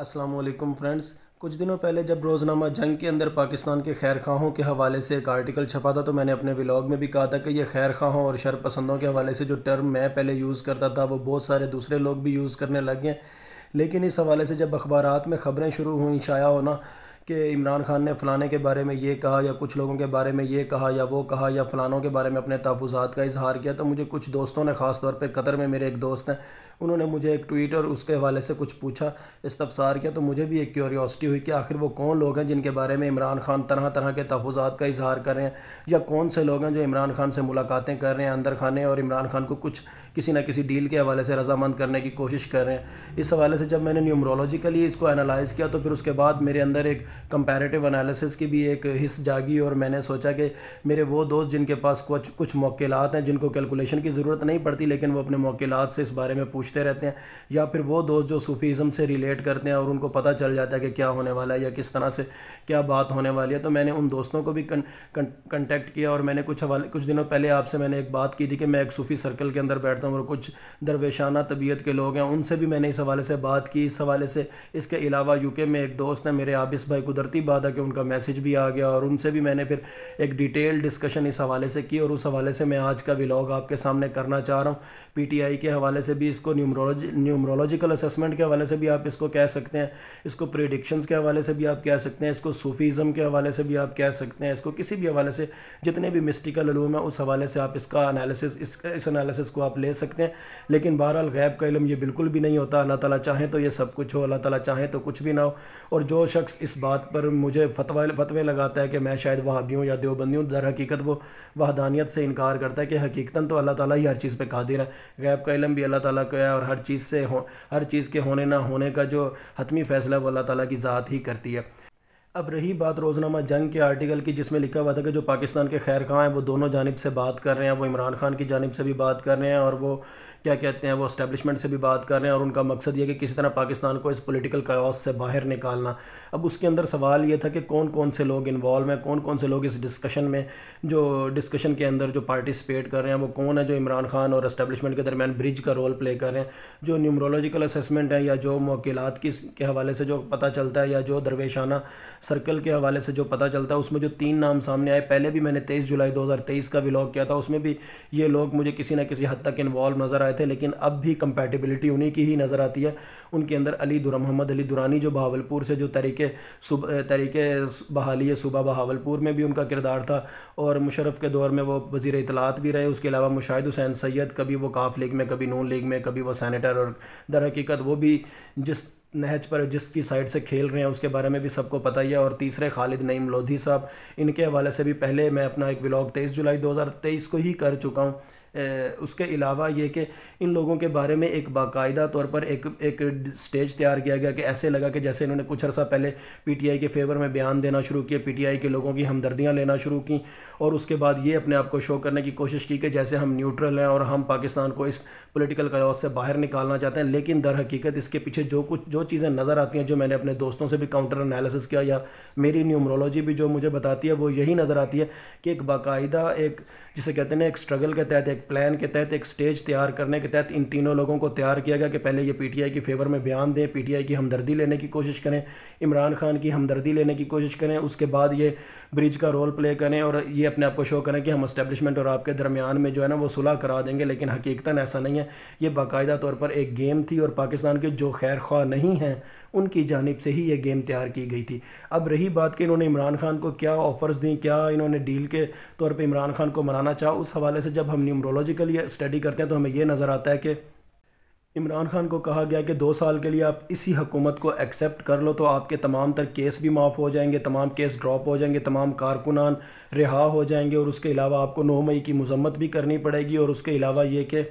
अस्सलाम वालेकुम फ्रेंड्स कुछ दिनों पहले जब रोज़नामा जंग के अंदर पाकिस्तान के खैर खाहों के हवाले से एक आर्टिकल छपा था तो मैंने अपने व्लाग में भी कहा था कि ये खैर खाहों और शरपसंदों के हवाले से जो टर्म मैं पहले यूज़ करता था वो बहुत सारे दूसरे लोग भी यूज़ करने लग गए लेकिन इस हवाले से जब अखबार में ख़बरें शुरू हुई शाया होना कि इमरान खान ने फ़लाने के बारे में ये कहा या कुछ लोगों के बारे में ये कहा या वो कहा या फ़लानों के बारे में अपने तहफ़ात का इजहार किया तो मुझे कुछ दोस्तों ने ख़ास तौर पर कतर में मेरे एक दोस्त हैं उन्होंने मुझे एक ट्वीट और उसके हवाले से कुछ पूछा इस्तफसार किया तो मुझे भी एक क्यूरियोसिटी हुई कि आखिर वो कौन लोग हैं जिनके बारे में इमरान खान तरह तरह के तहफ़ात का इजहार कर रहे हैं या कौन से लोग हैं जो इमरान खान से मुलाकातें कर रहे हैं अंदर खाने और इमरान खान को कुछ किसी न किसी डील के हवाले से रजामंद करने की कोशिश कर रहे हैं इस हवाले से जब मैंने न्यूमरोलॉजिकली इसको एनालाइज़ किया तो फिर उसके बाद मेरे अंदर एक कंपैरेटिव एनालिसिस की भी एक हिस्स जागी और मैंने सोचा कि मेरे वो दोस्त जिनके पास कुछ कुछ मौकेलात हैं जिनको कैलकुलेशन की ज़रूरत नहीं पड़ती लेकिन वो अपने मौकेलात से इस बारे में पूछते रहते हैं या फिर वो दोस्त जो सूफ़ीज़म से रिलेट करते हैं और उनको पता चल जाता है कि क्या होने वाला है या किस तरह से क्या बात होने वाली है तो मैंने उन दोस्तों को भी कंटेक्ट किया और मैंने कुछ हवाले कुछ दिनों पहले आपसे मैंने एक बात की थी कि मैं एक सूफ़ी सर्कल के अंदर बैठता हूँ और कुछ दरवेशाना तबीयत के लोग हैं उनसे भी मैंने इस हवाले से बात की इस हवाले से इसके अलावा यूके में एक दोस्त है मेरे आबिस भाई कुदरती बात है कि उनका मैसेज भी आ गया और उनसे भी मैंने फिर एक डिटेल डिस्कशन इस हवाले से की और उस हवाले से मैं आज का व्लॉग आपके सामने करना चाह रहा हूँ पी के हवाले से भी इसको न्यूमरोलॉजी न्यूमरोलॉजिकल असेसमेंट के हवाले से भी आप इसको कह सकते हैं इसको प्रिडिक्शंस के हवाले से भी आप कह सकते हैं इसको सूफीज़म के हवाले से भी आप कह सकते हैं इसको किसी भी हवाले से जितने भी मिस्टिकल लूम है उस हवाले से आप इसका अनालिसिस इस अनालिसिस को आप ले सकते हैं लेकिन बहरहाल गैब का इलम ये बिल्कुल भी नहीं होता अल्लाह ताला चाहें तो ये सब कुछ हो अल्लाह ताला चाहें तो कुछ भी ना हो और जो शख्स इस बात बात पर मुझे फतवा फतवे लगाता है कि मैं शायद वहाबी हूँ या देवबंदी हूँ दर हकीकत वो वहदानियत से इनकार करता है कि हकीकता तो अल्लाह ताली ही हर चीज़ पर कादिर है गैब का इलम भी अल्लाह ताली का है और हर चीज़ से हो हर चीज़ के होने ना होने का जो हतमी फ़ैसला वो अल्लाह ताली की ज़ात ही करती है अब रही बात रोज़नामा जंग के आर्टिकल की जिसमें लिखा हुआ था कि जो पाकिस्तान के खैर खां हैं वो दोनों जानब से बात कर रहे हैं वो इमरान खान की जानब से भी बात कर रहे हैं और वो क्या कहते हैं वो इस्टेबलिशमेंट से भी बात कर रहे हैं और उनका मकसद ये कि किसी तरह पाकिस्तान को इस पोलिटिकल कास से बाहर निकालना अब उसके अंदर सवाल ये था कि कौन कौन से लोग इन्वॉल्व हैं कौन कौन से लोग इस डिस्कशन में जो डिस्कशन के अंदर जो पार्टिसपेट कर रहे हैं वो कौन है जो इमरान खान और इस्टेबलिशमेंट के दरमियान ब्रिज का रोल प्ले कर रहे हैं जो न्यूमरोलॉजिकल असमेंट है या जो मौकिलत के हवाले से जो पता चलता है या जो दरवेशाना सर्कल के हवाले से जो पता चलता है उसमें जो तीन नाम सामने आए पहले भी मैंने तेईस जुलाई दो का व्लॉग किया था उसमें भी ये लोग मुझे किसी ना किसी हद तक इन्वॉल्व नज़र आए थे लेकिन अब भी कंपेटिबिलिटी उन्हीं की ही नज़र आती है उनके अंदर अली दुर मोहम्मद अली दुरानी जो बहावलपुर से जो तरीके तरीके बहाली है सुबह बहावलपुर में भी उनका किरदार था और मुशरफ के दौर में वो वजीर इतलात भी रहे उसके अलावा मुशाहिद हुसैन सैयद कभी वो काफ लीग में कभी नून लीग में कभी वो सैनिटर और दर हकीकत वो भी जिस नहज पर जिसकी साइड से खेल रहे हैं उसके बारे में भी सबको पता ही है और तीसरे खालिद नईम लोधी साहब इनके हवाले से भी पहले मैं अपना एक व्लॉग तेईस जुलाई 2023 को ही कर चुका हूँ उसके अलावा ये कि इन लोगों के बारे में एक बाकायदा तौर पर एक एक स्टेज तैयार किया गया कि ऐसे लगा कि जैसे इन्होंने कुछ अर्सा पहले पीटीआई के फेवर में बयान देना शुरू किया पीटीआई के लोगों की हमदर्दियाँ लेना शुरू की और उसके बाद ये अपने आप को शो करने की कोशिश की कि जैसे हम न्यूट्रल हैं और हम पाकिस्तान को इस पोलिटिकल कयास से बाहर निकालना चाहते हैं लेकिन दर हकीकत इसके पीछे जो कुछ जो चीज़ें नज़र आती हैं जो मैंने अपने दोस्तों से भी काउंटर एनालिसिस किया या मेरी न्यूमरोलॉजी भी जो मुझे बताती है वो यही नज़र आती है कि एक बाकायदा एक जिसे कहते हैं एक स्ट्रगल के तहत एक प्लान के तहत एक स्टेज तैयार करने के तहत इन तीनों लोगों को तैयार किया गया कि पहले ये पीटीआई की फेवर में बयान दें पीटीआई की हमदर्दी लेने की कोशिश करें इमरान खान की हमदर्दी लेने की कोशिश करें उसके बाद ये ब्रिज का रोल प्ले करें और ये अपने आप को शो करें कि हम इस्टेबलिशमेंट और आपके दरमियान में जो है ना वो सुलह करा देंगे लेकिन हकीकता ऐसा नहीं है ये बाकायदा तौर पर एक गेम थी और पाकिस्तान के जो खैर ख़्वा नहीं हैं उनकी जानब से ही ये गेम तैयार की गई थी अब रही बात कि इन्होंने इमरान खान को क्या ऑफर्स दी क्या इन्होंने डील के तौर पर इमरान खान को मनाना चाहा उस हवाले से जब हम न्यूमरो न्यूरोलॉजिकली स्टडी करते हैं तो हमें यह नज़र आता है कि इमरान खान को कहा गया कि दो साल के लिए आप इसी हकूमत को एक्सेप्ट कर लो तो आपके तमाम तर केस भी माफ़ हो जाएंगे तमाम केस ड्रॉप हो जाएंगे तमाम कारकुनान रिहा हो जाएंगे और उसके अलावा आपको नौ मई की मजम्मत भी करनी पड़ेगी और उसके अलावा ये कि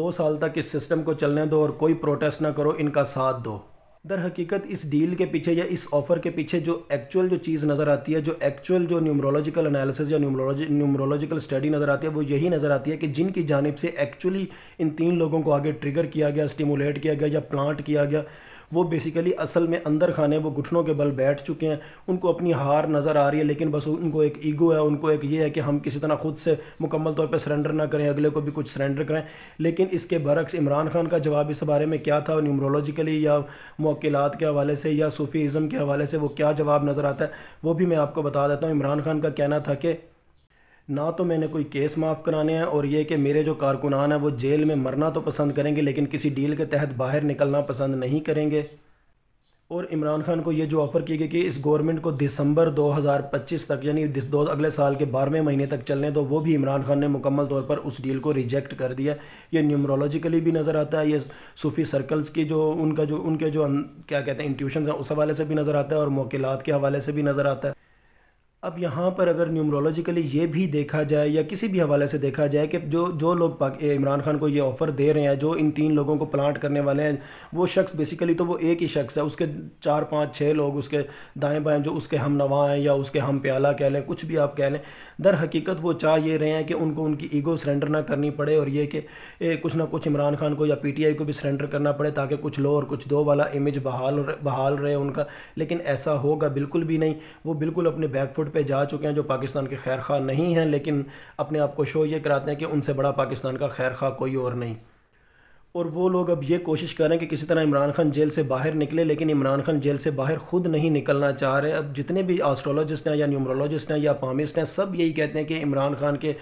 दो साल तक इस सिस्टम को चलने दो और कोई प्रोटेस्ट ना करो इनका साथ दो दर हकीकत इस डील के पीछे या इस ऑफर के पीछे जो एक्चुअल जो चीज़ नज़र आती है जो एक्चुअल जो न्यूमरोलॉजिकल एनालिसिस या न्यूमरोलॉजी न्यूमरोलॉजिकल स्टडी नज़र आती है वो यही नज़र आती है कि जिनकी जानब से एक्चुअली इन तीन लोगों को आगे ट्रिगर किया गया स्टिमुलेट किया गया या प्लांट किया गया वो बेसिकली असल में अंदर खाने वो घुटनों के बल बैठ चुके हैं उनको अपनी हार नज़र आ रही है लेकिन बस उनको एक ईगो है उनको एक ये है कि हम किसी तरह खुद से मुकम्मल तौर पर सरेंडर ना करें अगले को भी कुछ सरेंडर करें लेकिन इसके बरक्स इमरान खान का जवाब इस बारे में क्या था न्यूमरोलॉजिकली या मोकिलत के हवाले से या सूफ़ीज़म के हवाले से वो क्या जवाब नज़र आता है वो भी मैं आपको बता देता हूँ इमरान खान का कहना था कि ना तो मैंने कोई केस माफ़ कराने हैं और ये कि मेरे जो कारकुनान हैं वो जेल में मरना तो पसंद करेंगे लेकिन किसी डील के तहत बाहर निकलना पसंद नहीं करेंगे और इमरान खान को ये जो ऑफ़र की गई कि इस गवर्नमेंट को दिसंबर 2025 तक यानी दिस दो अगले साल के बारहवें महीने तक चलने तो वो भी इमरान खान ने मुकम्मल तौर पर उस डील को रिजेक्ट कर दिया ये न्यूमरोलॉजिकली भी नज़र आता है ये सूफ़ी सर्कल्स की जो उनका जो उनके जो अं, क्या कहते हैं इंट्यूशन हैं उस हवाले से भी नज़र आता है और मौकेलात के हवाले से भी नज़र आता है अब यहाँ पर अगर न्यूमरोलॉजिकली ये भी देखा जाए या किसी भी हवाले से देखा जाए कि जो जो लोग इमरान खान को ये ऑफ़र दे रहे हैं जो इन तीन लोगों को प्लांट करने वाले हैं वो शख्स बेसिकली तो वो एक ही शख्स है उसके चार पाँच छः लोग उसके दाएं बाएं जो उसके हम नवा हैं या उसके हम प्याला कह लें कुछ भी आप कह लें दर हकीकत वो चाह ये रहे हैं कि उनको उनकी ईगो सरेंडर ना करनी पड़े और ये कि कुछ ना कुछ इमरान खान को या पी टी आई को भी सरेंडर करना पड़े ताकि कुछ लो और कुछ दो वाला इमेज बहाल बहाल रहे उनका लेकिन ऐसा होगा बिल्कुल भी नहीं वो बिल्कुल अपने बैकफुट पे जा चुके हैं जो पाकिस्तान के खैर खा नहीं हैं लेकिन अपने आप को शो ये कराते हैं कि उनसे बड़ा पाकिस्तान का खैर खा कोई और नहीं और वो लोग अब ये कोशिश कर रहे हैं कि किसी तरह इमरान खान जेल से बाहर निकले लेकिन इमरान खान जेल से बाहर खुद नहीं निकलना चाह रहे अब जितने भी आस्ट्रोलॉजिस्ट हैं या न्यूमरोलॉजिस्ट हैं या पामिस्ट हैं सब यही कहते हैं कि इमरान खान के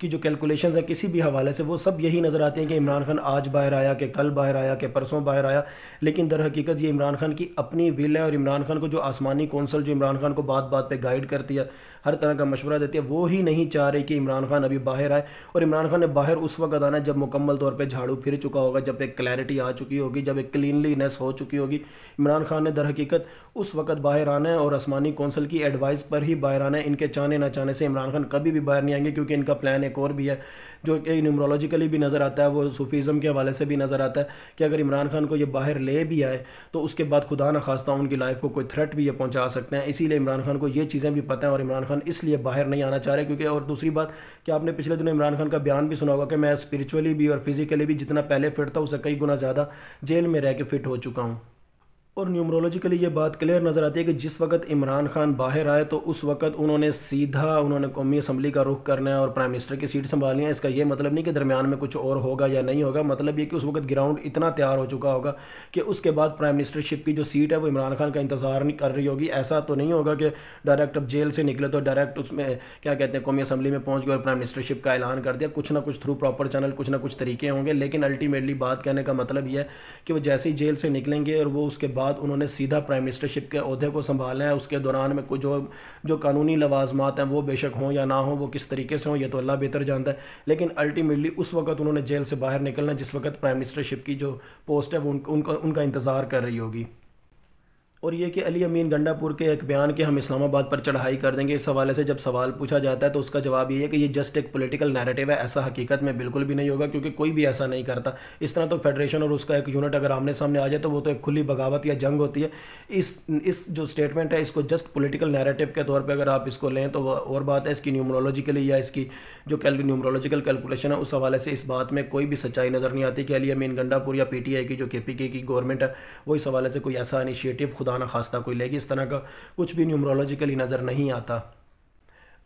की जो कैलकुलेशन हैं किसी भी हवाले से वो सब यही नज़र आते हैं कि इमरान खान आज बाहर आया कि कल बाहर आया कि परसों बाहर आया लेकिन दर हकीकत ये इमरान खान की अपनी विल है और इमरान खान को जो आसमानी कौंसल जो इमरान खान को बात बात पर गाइड करती है हर तरह का मशवरा देती है वो ही नहीं चाह रही कि इमरान खान अभी बाहर आए और इमरान खान ने बाहर उस वक्त आना जब मुकम्मल तौर पर झाड़ू फिर चुका होगा होगा जब एक क्लैरिटी आ चुकी होगी जब एक क्लीनलीनेस हो चुकी होगी इमरान खान ने दर हकीकत उस वक्त बाहर आना है और आसमानी कौंसिल की एडवाइस पर ही बाहर आना है इनके चाहने ना चाहने से इमरान खान कभी भी बाहर नहीं आएंगे क्योंकि इनका प्लान एक और भी है जो कि न्यूमरोलॉजिकली भी नज़र आता है वो सूफ़ीज़म के हवाले से भी नज़र आता है कि अगर इमरान खान को ये बाहर ले भी आए तो उसके बाद खुदा न खास्ता उनकी लाइफ को कोई थ्रेट भी ये पहुँचा सकते हैं इसीलिए इमरान खान को ये चीज़ें भी पता हैं और इमरान खान इसलिए बाहर नहीं आना चाह रहे क्योंकि और दूसरी बात कि आपने पिछले दिनों इमरान खान का बयान भी सुना होगा कि मैं स्परिचुअली भी और फिज़िकली भी जितना पहले फिट था उसे कई गुना ज़्यादा जेल में रह के फ़िट हो चुका हूँ और न्यूमरोलॉजिकली ये बात क्लियर नज़र आती है कि जिस वक्त इमरान खान बाहर आए तो उस वक्त उन्होंने सीधा उन्होंने कौमी असम्बली का रुख करना है और प्राइम मिनिस्टर की सीट संभालनी है इसका ये मतलब नहीं कि दरमियान में कुछ और होगा या नहीं होगा मतलब ये कि उस वक्त ग्राउंड इतना तैयार हो चुका होगा कि उसके बाद प्राइम मिनिस्टरशिप की जो सीट है वो इमरान खान का इंतज़ार नहीं कर रही होगी ऐसा तो नहीं होगा कि डायरेक्ट अब जेल से निकले तो डायरेक्ट उसमें क्या कहते हैं कौमी असम्बली में पहुँच गए और प्राइम मिनिस्टरशिप का ऐलान कर दिया कुछ ना कुछ थ्रू प्रॉपर चैनल कुछ ना कुछ तरीके होंगे लेकिन अल्टीमेटली बात कहने का मतलब यह है कि वो जैसे ही जेल से निकलेंगे और वो उसके बाद बाद उन्होंने सीधा प्राइम मिनिस्टरशिप के अहदे को संभाला है उसके दौरान में कुछ जो जो कानूनी लवाजमात हैं वो बेशक हों या ना हों वो किस तरीके से हों ये तो अल्लाह बेहतर जानता है लेकिन अल्टीमेटली उस वक्त उन्होंने जेल से बाहर निकलना जिस वक्त प्राइम मिनिस्टरशिप की जो पोस्ट है वो उनका उनका इंतज़ार कर रही होगी और ये कि अली अमीन गंडापुर के एक बयान के हम इस्लामाबाद पर चढ़ाई कर देंगे इस हवाले से जब सवाल पूछा जाता है तो उसका जवाब ये है कि ये जस्ट एक पॉलिटिकल नैरेटिव है ऐसा हकीकत में बिल्कुल भी नहीं होगा क्योंकि कोई भी ऐसा नहीं करता इस तरह तो फेडरेशन और उसका एक यूनिट अगर आमने सामने आ जाए तो वो तो एक खुली बगावत या जंग होती है इस इस जो स्टेटमेंट है इसको जस्ट पोलिटिकल नैरेटिव के तौर पर अगर आप इसको लें तो और बात है इसकी न्यूमरोलॉजिकली या इसकी जो कैल न्यूमरोलॉजिकल कैलकुलेशन है उस हवाले से इस बात में कोई भी सच्चाई नज़र नहीं आती कि अली अमीन गंडापुर या पी टी आई की जो के पी के की गवर्नमेंट है वो इस हवाले से कोई ऐसा इनिशिएटिव खुदा खुदा खास्ता कोई लेगी इस तरह का कुछ भी न्यूमरोलॉजिकली नज़र नहीं आता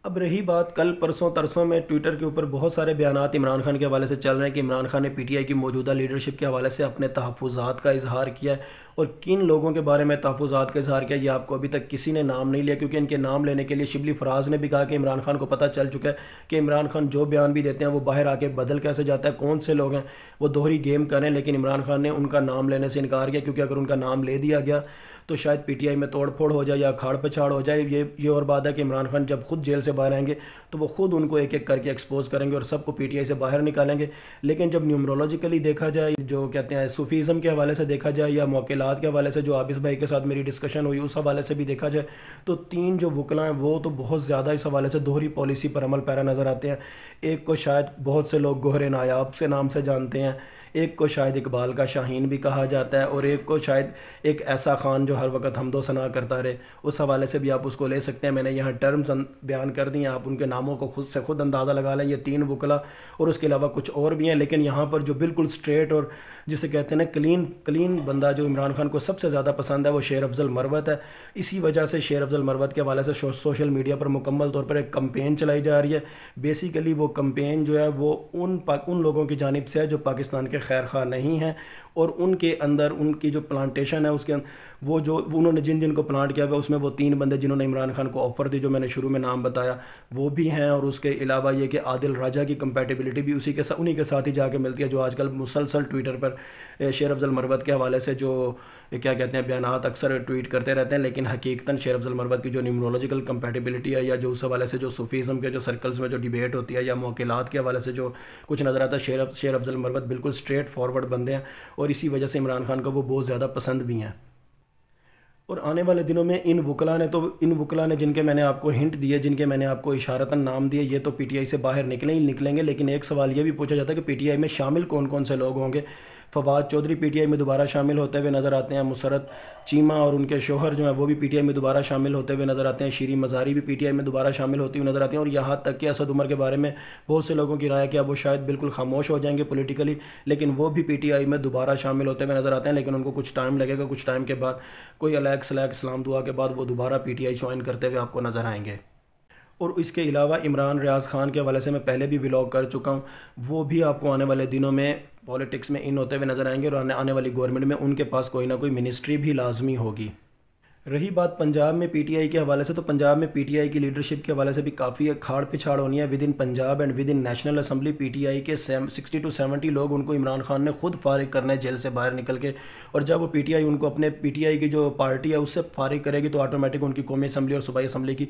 अब रही बात कल परसों तरसों में ट्विटर के ऊपर बहुत सारे बयान इमरान खान के हवाले से चल रहे हैं कि इमरान खान ने पीटीआई की मौजूदा लीडरशिप के हवाले से अपने तहफ़ात का इजहार किया है और किन लोगों के बारे में तहफ़ात का इजहार किया ये आपको अभी तक किसी ने नाम नहीं लिया क्योंकि इनके नाम लेने के लिए शिबली फराज ने भी कहा कि इमरान खान को पता चल चुका है कि इमरान खान जो बयान भी देते हैं वो बाहर आके बदल कैसे जाता है कौन से लोग हैं वो दोहरी गेम करें लेकिन इमरान खान ने उनका नाम लेने से इनकार किया क्योंकि अगर उनका नाम ले दिया गया तो शायद पीटीआई में तोड़फोड़ हो जाए या खाड़ पछाड़ हो जाए ये ये और बात है कि इमरान खान जब खुद जेल से बाहर आएंगे तो वो खुद उनको एक एक करके एक्सपोज करेंगे और सबको आई से बाहर निकालेंगे लेकिन जब न्यूमरोलॉजिकली देखा जाए जो कहते हैं सूफीज़म के हवाले से देखा जाए या मौकेलात के हवाले से जो आबिस भाई के साथ मेरी डिस्कशन हुई उस हवाले से भी देखा जाए तो तीन जो वकला हैं वो तो बहुत ज़्यादा इस हवाले से दोहरी पॉलिसी पर अमल पैरा नज़र आते हैं एक को शायद बहुत से लोग गोहरे नायाब से नाम से जानते हैं एक को शायद इकबाल का शाहीन भी कहा जाता है और एक को शायद एक ऐसा ख़ान जो हर वक्त हमदो सना करता रहे उस हवाले से भी आप उसको ले सकते हैं मैंने यहाँ टर्म्स अं- बयान कर दी हैं आप उनके नामों को खुद से खुद अंदाज़ा लगा लें ये तीन वकला और उसके अलावा कुछ और भी हैं लेकिन यहाँ पर जो बिल्कुल स्ट्रेट और जिसे कहते हैं ना क्लीन क्लीन बंदा जो इमरान खान को सबसे ज़्यादा पसंद है वो शेर अफजल मरवत है इसी वजह से शेर अफजल मरवत के हवाले से शो, सोशल मीडिया पर मुकम्मल तौर पर एक कम्पेन चलाई जा रही है बेसिकली वो कम्पेन जो है वो उन उन लोगों की जानब से है जो पाकिस्तान के खैर खा नहीं हैं और उनके अंदर उनकी जो प्लांटेशन है उसके अं, वो जो उन्होंने जिन जिन को प्लांट किया हुआ उसमें वो तीन बंदे जिन्होंने इमरान खान को ऑफ़र दी जो मैंने शुरू में नाम बताया वो भी हैं और उसके अलावा ये कि आदिल राजा की कंपेटिबिलिटी भी उसी के साथ उन्हीं के साथ ही जाके मिलती है जो आजकल मुसलसल ट्विटर पर शेर अफजल मरवत के हवाले से जो क्या कहते हैं बयान अक्सर ट्वीट करते रहते हैं लेकिन हकीकता शेर अफजल मरवत की जो न्यूमरोलॉजिकल कंपेटिबिलिटी है या जो उस हवाले से जो सूफीज़म के जो सर्कल्स में जो डिबेट होती है या मौकेलात के हवाले से जो कुछ नज़र आता है शेर शेर अफजल मरवत बिल्कुल स्ट्रेट फॉरवर्ड बंदे हैं और इसी वजह से इमरान खान को वो बहुत ज़्यादा पसंद भी हैं और आने वाले दिनों में इन वकला ने तो इन वकला ने जिनके मैंने आपको हिंट दिए जिनके मैंने आपको इशारता नाम दिए ये तो पीटीआई से बाहर निकले ही निकलेंगे लेकिन एक सवाल ये भी पूछा जाता है कि पीटीआई में शामिल कौन कौन से लोग होंगे फवाद चौधरी पीटीआई में दोबारा शामिल होते हुए नज़र आते हैं मुसरत चीमा और उनके शोहर जो हैं वो भी पीटीआई में दोबारा शामिल होते हुए नज़र आते हैं शीरी मजारी भी पीटीआई में दोबारा शामिल होती हुई नज़र आती हैं और यहाँ तक कि असद उमर के बारे में बहुत से लोगों की राय कि अब वो शायद बिल्कुल खामोश हो जाएंगे पोलिटिकली लेकिन वो भी आई में दोबारा शामिल होते हुए नज़र आते हैं लेकिन उनको कुछ टाइम लगेगा कुछ टाइम के बाद कोई अलग सलैक इस्लाम दुआ के बाद वो दोबारा आई ज्वाइन करते हुए आपको नज़र आएंगे और इसके अलावा इमरान रियाज खान के हवाले से मैं पहले भी व्लॉग कर चुका हूँ वो भी आपको आने वाले दिनों में पॉलिटिक्स में इन होते हुए नज़र आएंगे और आने वाली गवर्नमेंट में उनके पास कोई ना कोई मिनिस्ट्री भी लाजमी होगी रही बात पंजाब में पीटीआई के हवाले से तो पंजाब में पीटीआई की लीडरशिप के हवाले से भी काफ़ी खाड़ पिछाड़ होनी है within Punjab and within National Assembly PTI के सिक्सटी टू सेवेंटी लोग उनको इमरान खान ने खुद फारिग करना है जेल से बाहर निकल के और जब वो पीटीआई उनको अपने पीटीआई की जो पार्टी है उससे फारिग करेगी तो ऑटोमेटिक उनकी कौमी असम्बली और सूबाई असम्बली की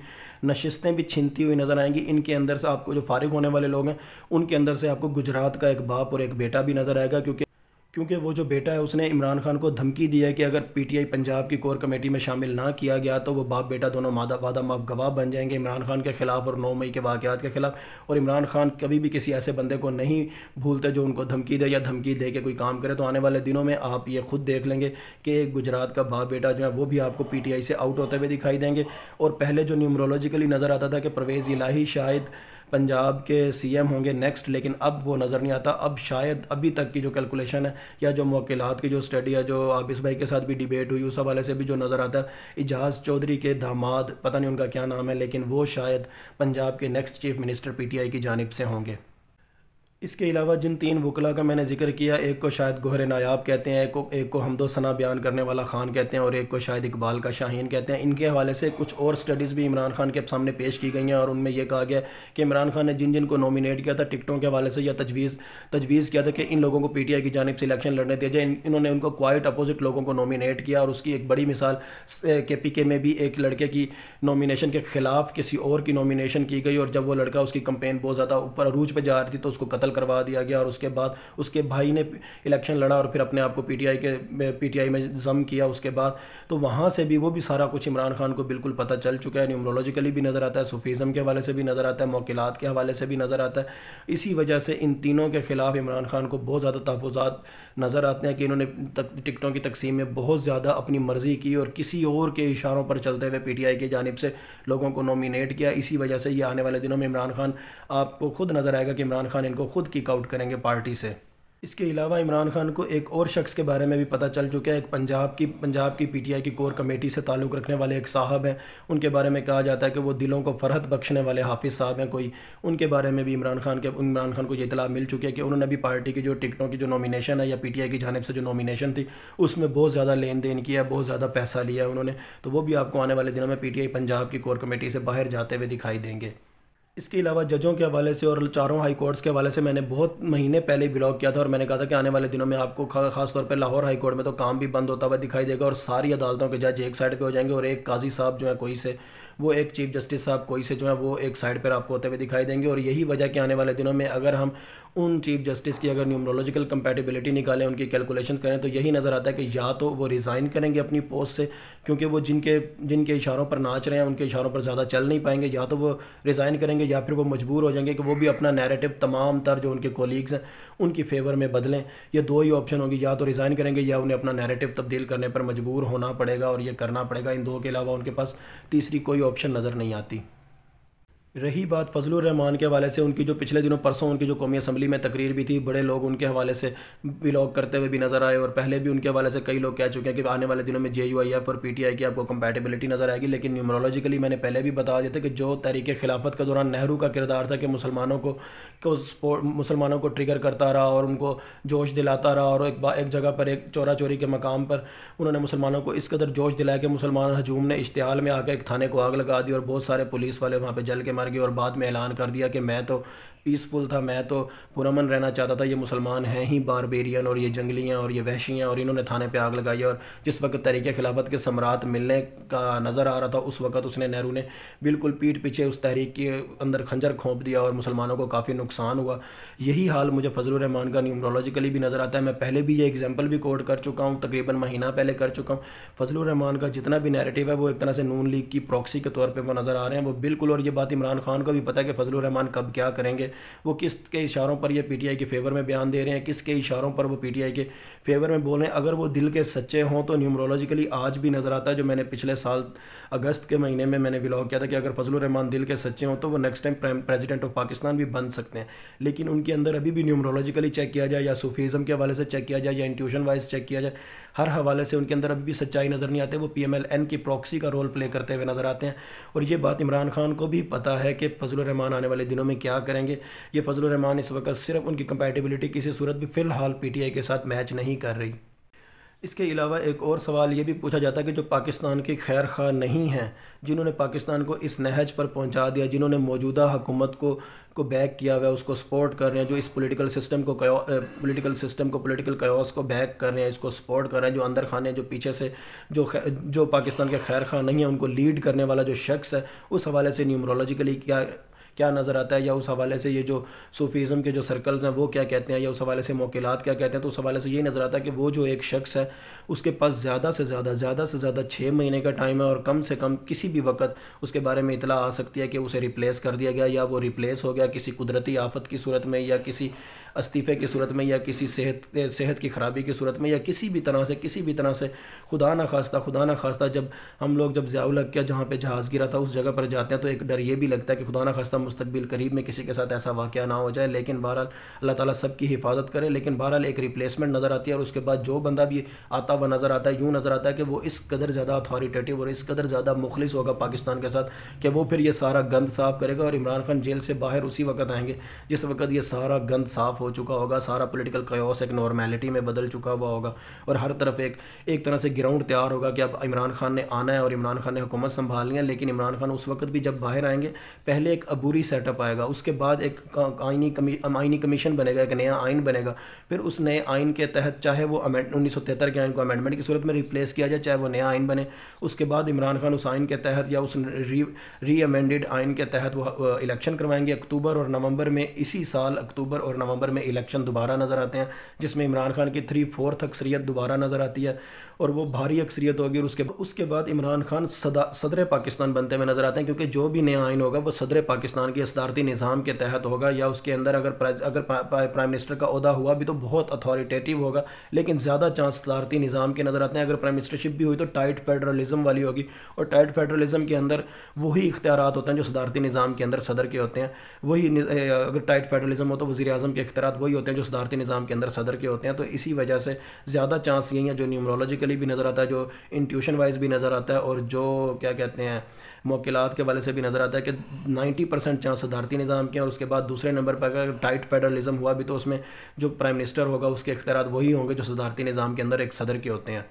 नशस्तें भी छिनती हुई नज़र आएंगी इनके अंदर से आपको जो फारिग होने वाले लोग हैं उनके अंदर से आपको गुजरात का एक बाप और एक बेटा भी नज़र आएगा क्योंकि क्योंकि वो जो बेटा है उसने इमरान खान को धमकी दी है कि अगर पीटीआई पंजाब की कोर कमेटी में शामिल ना किया गया तो वो बाप बेटा दोनों मादा वादा माफ गवाह बन जाएंगे इमरान खान के खिलाफ और नौ मई के वाकत के खिलाफ और इमरान खान कभी भी किसी ऐसे बंदे को नहीं भूलते जो उनको धमकी दे या धमकी दे के कोई काम करे तो आने वाले दिनों में आप ये खुद देख लेंगे कि एक गुजरात का बाप बेटा जो है वो भी आपको पी से आउट होते हुए दिखाई देंगे और पहले जो न्यूमरोलॉजिकली नज़र आता था कि परवेज़ इलाही शायद पंजाब के सीएम होंगे नेक्स्ट लेकिन अब वो नज़र नहीं आता अब शायद अभी तक की जो कैलकुलेशन है या जो मौकेलात की जो स्टडी है जो आबिस भाई के साथ भी डिबेट हुई उस हवाले से भी जो नज़र आता है इजाज चौधरी के दामाद पता नहीं उनका क्या नाम है लेकिन वो शायद पंजाब के नेक्स्ट चीफ मिनिस्टर पी की जानब से होंगे इसके अलावा जिन तीन वकला का मैंने जिक्र किया एक को शायद गोहरे नायाब कहते हैं एक को एक को हमदो सना बयान करने वाला खान कहते हैं और एक को शायद इकबाल का शाहीन कहते हैं इनके हवाले से कुछ और स्टडीज़ भी इमरान खान के सामने पेश की गई हैं और उनमें यह कहा गया कि इमरान खान ने जिन जिन को नॉमिनेट किया था टिकटों के हवाले से या तजवीज़ तजवीज़ किया था कि इन लोगों को पी टी आई की जानब से इलेक्शन लड़ने दिया जाए इन्होंने उनको क्वाइट अपोजिट लोगों को नॉमिनेट किया और उसकी एक बड़ी मिसाल के पी के में भी एक लड़के की नॉमिनेशन के ख़िलाफ़ किसी और की नॉमिनेशन की गई और जब वो लड़का उसकी कंपेन बहुत ज़्यादा ऊपर अरूज पर जा रही थी तो उसको कतल कत्ल करवा दिया गया और उसके बाद उसके भाई ने इलेक्शन लड़ा और फिर अपने आप को पीटीआई के पीटीआई में जम किया उसके बाद तो वहाँ से भी वो भी सारा कुछ इमरान खान को बिल्कुल पता चल चुका है न्यूमरोलॉजिकली भी नज़र आता है सूफीज़म के हवाले से भी नज़र आता है मौकिलत के हवाले से भी नज़र आता है इसी वजह से इन तीनों के ख़िलाफ़ इमरान खान को बहुत ज़्यादा तहफात नज़र आते हैं कि इन्होंने टिकटों की तकसीम में बहुत ज़्यादा अपनी मर्ज़ी की और किसी और के इशारों पर चलते हुए पी टी आई की जानब से लोगों को नॉमिनेट किया इसी वजह से ये आने वाले दिनों में इमरान खान आपको खुद नज़र आएगा कि इमरान खान इनको खुद खुद किक आउट करेंगे पार्टी से इसके अलावा इमरान खान को एक और शख्स के बारे में भी पता चल चुका है एक पंजाब की पंजाब की पीटीआई की कोर कमेटी से ताल्लुक़ रखने वाले एक साहब हैं उनके बारे में कहा जाता है कि वो दिलों को फरहत बख्शने वाले हाफिज़ साहब हैं कोई उनके बारे में भी इमरान खान के इमरान खान को ये इतला मिल चुकी है कि उन्होंने भी पार्टी की जो टिकटों की जो नॉमिनेशन है या पी की जानब से जो नॉमिनेशन थी उसमें बहुत ज़्यादा लेन देन किया बहुत ज़्यादा पैसा लिया है उन्होंने तो वो भी आपको आने वाले दिनों में पी पंजाब की कोर कमेटी से बाहर जाते हुए दिखाई देंगे इसके अलावा जजों के हवाले से और चारों हाई कोर्ट्स के हवाले से मैंने बहुत महीने पहले ब्लॉग किया था और मैंने कहा था कि आने वाले दिनों में आपको खास तौर पर लाहौर हाई कोर्ट में तो काम भी बंद होता हुआ दिखाई देगा और सारी अदालतों के जज एक साइड पर हो जाएंगे और एक काजी साहब जो है कोई से वो एक चीफ जस्टिस साहब कोई से जो है वो एक साइड पर आपको होते हुए दिखाई देंगे और यही वजह कि आने वाले दिनों में अगर हम उन चीफ जस्टिस की अगर न्यूमरोलॉजिकल कंपेटिबिलिटी निकालें उनकी कैलकुलेशन करें तो यही नज़र आता है कि या तो वो रिज़ाइन करेंगे अपनी पोस्ट से क्योंकि वो जिनके जिनके इशारों पर नाच रहे हैं उनके इशारों पर ज़्यादा चल नहीं पाएंगे या तो वो रिज़ाइन करेंगे या फिर वो मजबूर हो जाएंगे कि वो भी अपना नैरेटिव तमाम तर जो उनके कोलीग्स हैं उनकी फेवर में बदलें यह दो ही ऑप्शन होगी या तो रिज़ाइन करेंगे या उन्हें अपना नैरेटिव तब्दील करने पर मजबूर होना पड़ेगा और ये करना पड़ेगा इन दो के अलावा उनके पास तीसरी कोई ऑप्शन नज़र नहीं आती रही बात फजल रहमान के हवाले से उनकी जो पिछले दिनों परसों उनकी जो कौमी असम्बली में तकरीर भी थी बड़े लोग उनके हवाले से बिलॉग करते हुए भी नज़र आए और पहले भी उनके हवाले से कई लोग कह चुके हैं कि आने वाले दिनों में जे यू आई एफ और पी टी आई की आपको कंपेटेबिलिटी नज़र आएगी लेकिन न्यूमरोलॉजिकली मैंने पहले भी बता दिया था कि जो तरीके खिलाफत के दौरान नेहरू का किरदार था कि मुसलमानों को मुसलमानों को ट्रिगर करता रहा और उनको जोश दिलाता रहा और एक एक जगह पर एक चोरा चोरी के मकाम पर उन्होंने मुसलमानों को इस कदर जोश दिलाया कि मुसलमान हजूम ने इश्तहाल में आकर एक थाने को आग लगा दी और बहुत सारे पुलिस वाले वहाँ पर जल के मर गए और बाद में ऐलान कर दिया कि मैं तो पीसफुल था मैं तो पुरमन रहना चाहता था ये मुसलमान हैं ही बारबेरियन और ये जंगलियाँ और ये वैशियाँ हैं और इन्होंने थाने पे आग लगाई और जिस वक्त तहरीक खिलाफत के सम्राट मिलने का नज़र आ रहा था उस वक्त उसने नेहरू ने बिल्कुल पीठ पीछे उस तहरीक के अंदर खंजर खोप दिया और मुसलमानों को काफ़ी नुकसान हुआ यही हाल मुझे फजलरहमान का न्यूमरोलॉजिकली भी नज़र आता है मैं पहले भी ये एग्जाम्पल भी कोड कर चुका हूँ तकरीबन महीना पहले कर चुका हूँ फजलरहमान का जितना भी नैरेटिव है वो एक तरह से नून लीग की प्रॉक्सी के तौर पर वो नज़र आ रहे हैं वो बिल्कुल और ये बात इमरान खान को भी पता है कि फजलरहमान कब क्या करेंगे वो किसके इशारों पर ये पीटीआई के फेवर में बयान दे रहे हैं किसके इशारों पर वो पीटीआई के फेवर में बोल रहे हैं अगर वो दिल के सच्चे हों तो न्यूमरोलॉजिकली आज भी नज़र आता है जो मैंने पिछले साल अगस्त के महीने में मैंने व्लॉग किया था कि अगर फजल रहमान दिल के सच्चे हों तो वो next time president of Pakistan भी बन सकते हैं लेकिन उनके अंदर अभी भी न्यूमरोलॉजिकली चेक किया जाए या सूफीज़म के हवाले से चेक किया जाए या इंट्यूशन वाइज चेक किया जाए हर हवाले से उनके अंदर अभी भी सच्चाई नज़र नहीं आती वो पी एम एल एन की प्रॉक्सी का रोल प्ले करते हुए नज़र आते हैं और ये बात इमरान खान को भी पता है कि रहमान आने वाले दिनों में क्या करेंगे ये रहमान इस वक्त सिर्फ उनकी कंपेटिबिलिटी किसी सूरत भी फ़िलहाल पी टी आई के साथ मैच नहीं कर रही इसके अलावा एक और सवाल ये भी पूछा जाता है कि जो पाकिस्तान के खैर खा नहीं हैं जिन्होंने पाकिस्तान को इस नहज पर पहुंचा दिया जिन्होंने मौजूदा हुकूमत को को बैक किया हुआ उसको सपोर्ट कर रहे हैं जो इस पॉलिटिकल सिस्टम को पॉलिटिकल सिस्टम को पॉलिटिकल कयास को बैक कर रहे हैं इसको सपोर्ट कर रहे हैं जो अंदर खाने जो पीछे से जो जो पाकिस्तान के खैर खा नहीं है उनको लीड करने वाला जो शख्स है उस हवाले से न्यूमरोलॉजिकली क्या क्या नज़र आता है या उस हवाले से ये जो सूफीज़म के जो सर्कल्स हैं वो क्या कहते हैं या उस हवाले से मौकेलात क्या कहते हैं तो उस हवाले से ये नज़र आता है कि वो जो एक शख्स है उसके पास ज़्यादा से ज़्यादा ज़्यादा से ज़्यादा छः महीने का टाइम है और कम से कम किसी भी वक्त उसके बारे में इतला आ सकती है कि उसे रिप्लेस कर दिया गया या वो रिप्लेस हो गया किसी कुदरती आफत की सूरत में या किसी इस्तीफ़े की सूरत में या किसी सेहत सेहत की ख़राबी की सूरत में या किसी भी तरह से किसी भी तरह से खुदा ना खास्ता खुदा ना खास्ता जब हम लोग जब ज़ियाल क्या जहाँ पर जहाज़ गिरा था उस जगह पर जाते हैं तो एक डर ये भी लगता है कि खुदा ना खास्ता मुस्तबिल करीब में किसी के साथ ऐसा वाक़ ना हो जाए लेकिन बहरहाल अल्लाह ताला सब की हिफाजत करे लेकिन बहरहाल एक रिप्लेसमेंट नज़र आती है और उसके बाद जो बंदा भी आता हुआ नज़र आता है यूँ नज़र आता है कि वो इस कदर ज़्यादा अथॉरिटेटिव और इस कदर ज़्यादा मुखलिस होगा पाकिस्तान के साथ कि वो फिर यह सारा गंद साफ़ करेगा और इमरान खान जेल से बाहर उसी वक्त आएंगे जिस वक्त यह सारा गंद साफ़ हो चुका होगा सारा पोलिटिकल क्योस एक नॉर्मेलिटी में बदल चुका हुआ होगा और हर तरफ एक एक तरह से ग्राउंड तैयार होगा कि अब इमरान खान ने आना है और इमरान खान ने हुकूमत संभालनी है लेकिन इमरान खान उस वक्त भी जब बाहर आएंगे पहले एक अबूरी भी सेटअप आएगा उसके बाद एक आइनी कमी आइनी कमीशन बनेगा एक नया आइन बनेगा फिर उस नए आइन के तहत चाहे वो अमेंड उन्नीस सौ तिहत्तर के आइन को अमेंडमेंट की सूरत में रिप्लेस किया जाए चाहे वो नया आइन बने उसके बाद इमरान खान उस आइन के तहत या उस री री अमेंडेड आइन के तहत वो इलेक्शन करवाएंगे अक्टूबर और नवंबर में इसी साल अक्टूबर और नवंबर में इलेक्शन दोबारा नज़र आते हैं जिसमें इमरान खान की थ्री फोर्थ अक्सरियत दोबारा नज़र आती है और वो भारी अक्सरियत होगी और उसके उसके बाद इमरान खान सदर पाकिस्तान बनते हुए नज़र आते हैं क्योंकि जो भी नया आइन होगा वो सदर पाकिस्तान के सदारती निज़ाम के तहत होगा या उसके अंदर अगर अगर प्राइम मिनिस्टर का अहदा हुआ भी तो बहुत अथॉरिटेटिव होगा लेकिन ज़्यादा चांस सदारती निज़ाम के नज़र आते हैं अगर प्राइम मिनिस्टरशिप भी हुई तो टाइट फेडरलिज्म वाली होगी और टाइट फेडरलिज्म के अंदर वही इख्तियार होते हैं जो सदारती निज़ाम के अंदर सदर के होते हैं वही अगर टाइट फेडरलिज्म हो तो वजी अजम के अख्तियार वही होते हैं जो सदारती निज़ाम के अंदर सदर के होते हैं तो इसी वजह से ज़्यादा चांस यही है जो न्यूमरोलॉजिकल प्रैक्टिकली भी नज़र आता है जो इंट्यूशन वाइज भी नज़र आता है और जो क्या कहते हैं मौकलात के वाले से भी नज़र आता है कि 90 परसेंट चांस सदारती निज़ाम के और उसके बाद दूसरे नंबर पर अगर टाइट फेडरलिज्म हुआ भी तो उसमें जो प्राइम मिनिस्टर होगा उसके इख्तियार वही होंगे जो सदारती निज़ाम के अंदर एक सदर के होते हैं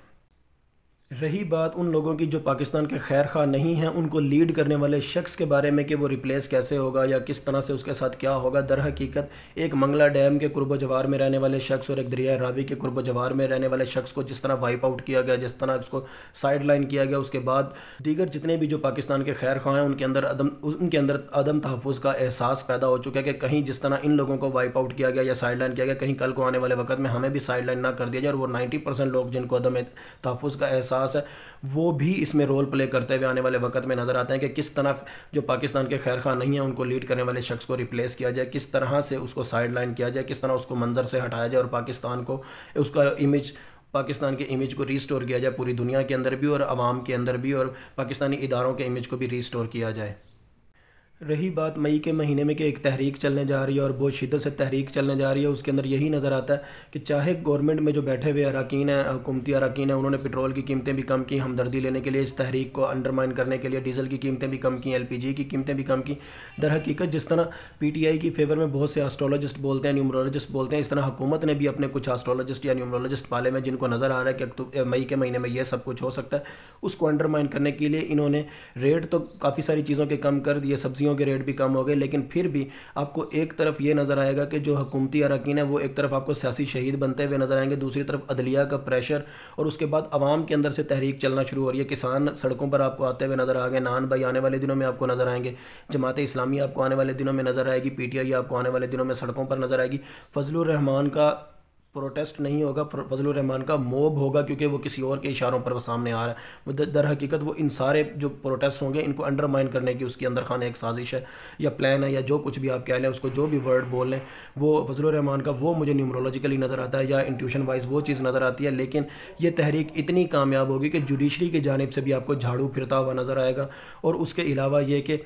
रही बात उन लोगों की जो पाकिस्तान के खैर खा नहीं हैं उनको लीड करने वाले शख्स के बारे में कि वो रिप्लेस कैसे होगा या किस तरह से उसके साथ क्या होगा दर हकीकत एक मंगला डैम के कुर्ब जवार में रहने वाले शख्स और एक दरिया रावी के कुर्ब जवार में रहने वाले शख्स को जिस तरह वाइप आउट किया गया जिस तरह उसको साइड लाइन किया गया उसके बाद दीगर जितने भी जो पाकिस्तान के खैर खां हैं उनके अंदर उनके अंदर अदम तहफ़ का एहसास पैदा हो चुका है कि कहीं जिस तरह इन लोगों को वाइप आउट किया गया या साइड लाइन किया गया कहीं कल को आने वाले वक्त में हमें भी साइड लाइन ना कर दिया जाए और वो नाइन्टी परसेंट लोग जिनको अदम तहफ़ का एहसास एहसास है वो भी इसमें रोल प्ले करते हुए आने वाले वक्त में नज़र आते हैं कि किस तरह जो पाकिस्तान के खैर खां नहीं है उनको लीड करने वाले शख्स को रिप्लेस किया जाए किस तरह से उसको साइड लाइन किया जाए किस तरह उसको मंजर से हटाया जाए और पाकिस्तान को उसका इमेज पाकिस्तान के इमेज को रीस्टोर किया जाए पूरी दुनिया के अंदर भी और आवाम के अंदर भी और पाकिस्तानी इदारों के इमेज को भी रीस्टोर किया जाए रही बात मई के महीने में कि एक तहरीक चलने जा रही है और बहुत शिदत से तहरीक चलने जा रही है उसके अंदर यही नज़र आता है कि चाहे गवर्नमेंट में जो बैठे हुए अरकान हैं हुकूमती अरकान हैं उन्होंने पेट्रोल की कीमतें भी कम की हमदर्दी लेने के लिए इस तहरीक को अंडरमाइन करने के लिए डीजल की कीमतें भी कम की एल पी जी की कीमतें भी कम की दर हकीकत जिस तरह पी टी आई की फेवर में बहुत से आस्ट्रोलॉजिस्ट बोलते हैं न्यूमरोलॉजिस्ट बोलते हैं इस तरह हुकूमत ने भी अपने कुछ आस्ट्रोलॉजिस्ट या न्यूमरोलॉजिस्ट पाले में जिनको नज़र आ रहा है कि मई के महीने में यह सब कुछ हो सकता है उसको अंडरमाइन करने के लिए इन्होंने रेट तो काफ़ी सारी चीज़ों के कम कर दिए सब्जियों सब्जियों के रेट भी कम हो गए लेकिन फिर भी आपको एक तरफ ये नज़र आएगा कि जो हकूमती अरकान है वो एक तरफ आपको सियासी शहीद बनते हुए नज़र आएंगे दूसरी तरफ अदलिया का प्रेशर और उसके बाद आवाम के अंदर से तहरीक चलना शुरू हो रही है किसान सड़कों पर आपको आते हुए नज़र आ गए नान भाई आने वाले दिनों में आपको नज़र आएंगे जमात इस्लामी आपको आने वाले दिनों में नज़र आएगी पी टी आई आपको आने वाले दिनों में सड़कों पर नज़र आएगी फजलरहमान का प्रोटेस्ट नहीं होगा फजल रहमान का मोब होगा क्योंकि वो किसी और के इशारों पर सामने आ रहा है दर हकीकत वो इन सारे जो प्रोटेस्ट होंगे इनको अंडरमाइन करने की उसके अंदर खाना एक साजिश है या प्लान है या जो कुछ भी आप कह लें उसको जो भी वर्ड बोल लें वो फजल रहमान का वो मुझे न्यूमरोलॉजिकली नज़र आता है या इंट्यूशन वाइज वो चीज़ नज़र आती है लेकिन ये तहरीक इतनी कामयाब होगी कि जुडिशरी की जानब से भी आपको झाड़ू फिरता हुआ नज़र आएगा और उसके अलावा ये कि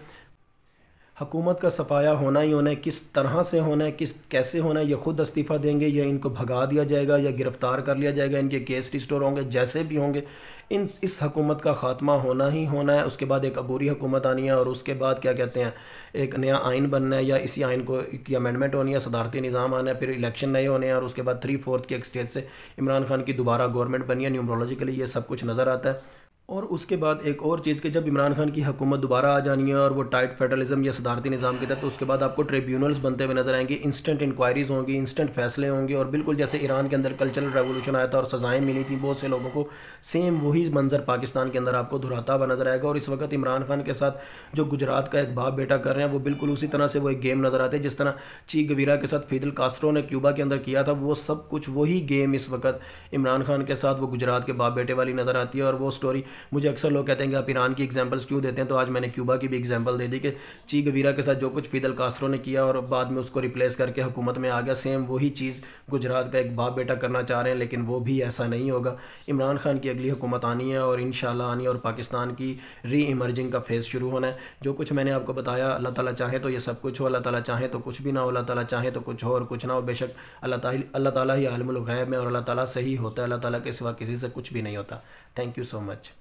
हकूमत का सफाया होना ही होना है किस तरह से होना है किस कैसे होना है ये खुद इस्तीफ़ा देंगे या इनको भगा दिया जाएगा या गिरफ़्तार कर लिया जाएगा इनके केस रिस्टोर होंगे जैसे भी होंगे इन इस हकूमत का ख़ात्मा होना ही होना है उसके बाद एक अबूरी हुकूमत आनी है और उसके बाद क्या कहते हैं एक नया आइन बनना है या इसी आइन को की अमेंडमेंट होनी है सदारती निज़ाम आना है फिर इलेक्शन नए होने हैं और उसके बाद थ्री फोर्थ के एक स्टेज से इमरान खान की दोबारा गवर्नमेंट बनी है न्यूमरोलॉजिकली ये सब कुछ नज़र आता है और उसके बाद एक और चीज़ के जब इमरान खान की हुकूमत दोबारा आ जानी है और वो टाइट फेडरलिज्म या सदारती निज़ाम के तहत तो उसके बाद आपको ट्रिब्यूनल्स बनते हुए नज़र आएंगे इंस्टेंट इंक्वायरीज़ होंगी इंस्टेंट फैसले होंगे और बिल्कुल जैसे ईरान के अंदर कल्चरल रेवोल्यूशन आया था और सज़ाएँ मिली थी बहुत से लोगों को सेम वही मंजर पाकिस्तान के अंदर आपको धुराता हुआ नज़र आएगा और इस वक्त इमरान खान के साथ जो गुजरात का एक बाप बेटा कर रहे हैं वो बिल्कुल उसी तरह से वो एक गेम नज़र आते हैं जिस तरह ची गवीरा के साथ फीदल कास्ट्रो ने क्यूबा के अंदर किया था वो सब कुछ वही गेम इस वक्त इमरान खान के साथ वो गुजरात के बाप बेटे वाली नज़र आती है और वो स्टोरी मुझे अक्सर लोग कहते हैं कि आप ईरान की एग्जाम्पल्स क्यों देते हैं तो आज मैंने क्यूबा की भी एग्जाम्पल दे दी कि ची गवीरा के साथ जो कुछ फिदल कासरों ने किया और बाद में उसको रिप्लेस करके हुकूमत में आ गया सेम वही चीज़ गुजरात का एक बाप बेटा करना चाह रहे हैं लेकिन वो भी ऐसा नहीं होगा इमरान खान की अगली हुकूमत आनी है और इन आनी है और पाकिस्तान की री इमर्जिंग का फेज़ शुरू होना है जो कुछ मैंने आपको बताया अल्लाह ताला चाहे तो ये सब कुछ हो अल्लाह ताला चाहे तो कुछ भी ना हो अल्लाह ताला चाहे तो कुछ हो और कुछ ना हो बेशक अल्लाह ताला अल्लाह ताला ही आलमुल गैब में और अल्लाह ताला सही होता है अल्लाह ताला के सिवा किसी से कुछ भी नहीं होता थैंक यू सो मच